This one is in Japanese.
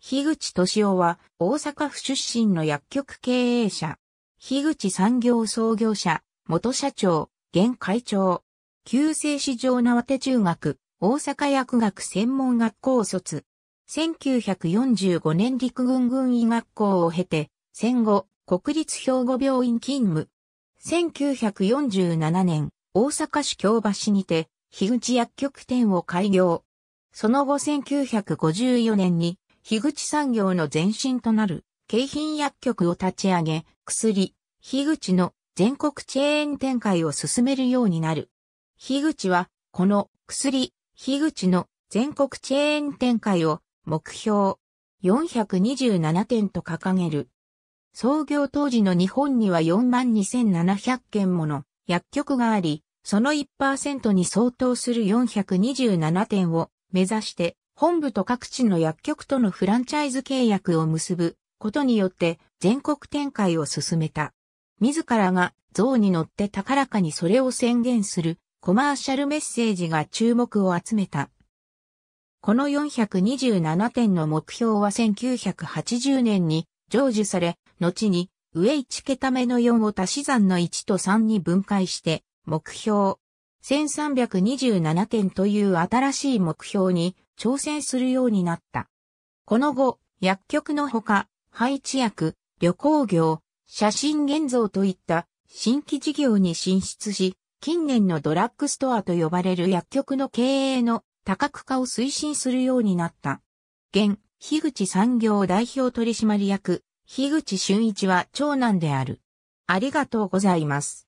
樋口敏夫は大阪府出身の薬局経営者。樋口産業創業者、元社長、現会長。旧制市場縄手中学、大阪薬学専門学校卒。1945年陸軍軍医学校を経て、戦後、国立兵庫病院勤務。1947年、大阪市京橋にて、樋口薬局店を開業。その後1954年に、樋口産業の前身となる、京浜薬局を立ち上げ、薬、樋口の全国チェーン展開を進めるようになる。樋口は、この薬、樋口の全国チェーン展開を目標427点と掲げる。創業当時の日本には42,700件もの薬局があり、その1%に相当する427点を目指して本部と各地の薬局とのフランチャイズ契約を結ぶことによって全国展開を進めた。自らが像に乗って高らかにそれを宣言するコマーシャルメッセージが注目を集めた。この427点の目標は1980年に成就され、後に上1桁目の4を足し算の1と3に分解して目標1327点という新しい目標に挑戦するようになった。この後、薬局のほか、配置薬、旅行業、写真現像といった新規事業に進出し、近年のドラッグストアと呼ばれる薬局の経営の多角化を推進するようになった。現、樋口産業代表取締役、樋口俊一は長男である。ありがとうございます。